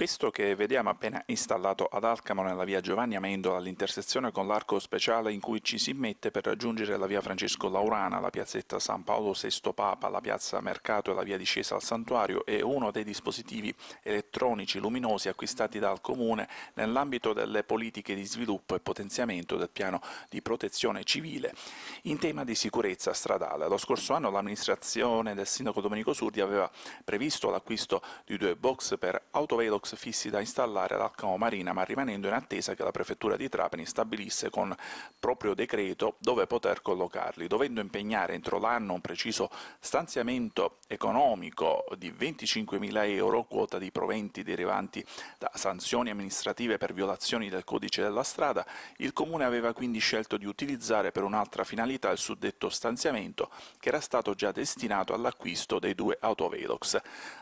Questo che vediamo appena installato ad Alcamo nella via Giovanni Amendola all'intersezione con l'arco speciale in cui ci si mette per raggiungere la via Francesco Laurana, la piazzetta San Paolo VI Papa, la piazza Mercato e la via discesa al santuario è uno dei dispositivi elettronici luminosi acquistati dal Comune nell'ambito delle politiche di sviluppo e potenziamento del piano di protezione civile in tema di sicurezza stradale. Lo scorso anno l'amministrazione del sindaco Domenico Surdi aveva previsto l'acquisto di due box per autovelox fissi da installare ad Alcamo Marina, ma rimanendo in attesa che la prefettura di Trapani stabilisse con proprio decreto dove poter collocarli, dovendo impegnare entro l'anno un preciso stanziamento economico di 25.000 euro, quota di proventi derivanti da sanzioni amministrative per violazioni del codice della strada, il Comune aveva quindi scelto di utilizzare per un'altra finalità il suddetto stanziamento che era stato già destinato all'acquisto dei due autovelox.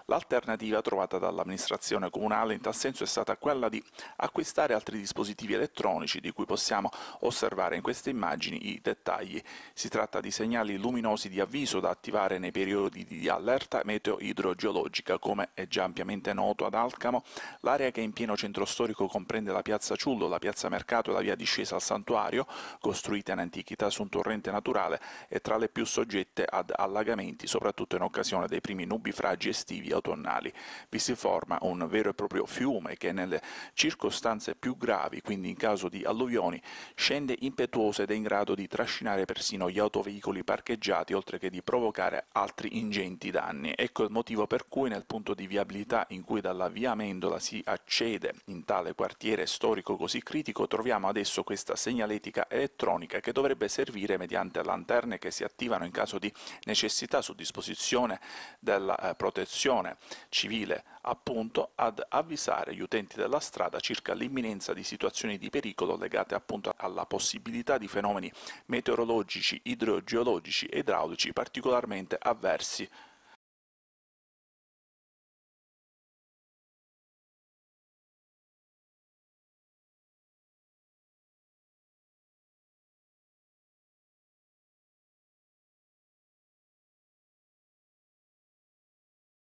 L'alternativa trovata dall'amministrazione comunale nazionale in tal senso è stata quella di acquistare altri dispositivi elettronici di cui possiamo osservare in queste immagini i dettagli. Si tratta di segnali luminosi di avviso da attivare nei periodi di allerta meteo-idrogeologica, come è già ampiamente noto ad Alcamo, l'area che in pieno centro storico comprende la piazza Ciullo, la piazza Mercato e la via discesa al santuario, costruita in antichità su un torrente naturale, è tra le più soggette ad allagamenti, soprattutto in occasione dei primi nubifragi estivi e autunnali. Vi si forma un vero e proprio fiume che nelle circostanze più gravi, quindi in caso di alluvioni, scende impetuosa ed è in grado di trascinare persino gli autoveicoli parcheggiati oltre che di provocare altri ingenti danni. Ecco il motivo per cui nel punto di viabilità in cui dalla via Mendola si accede in tale quartiere storico così critico troviamo adesso questa segnaletica elettronica che dovrebbe servire mediante lanterne che si attivano in caso di necessità su disposizione della eh, protezione civile appunto ad avvisare gli utenti della strada circa l'imminenza di situazioni di pericolo legate appunto alla possibilità di fenomeni meteorologici, idrogeologici e idraulici particolarmente avversi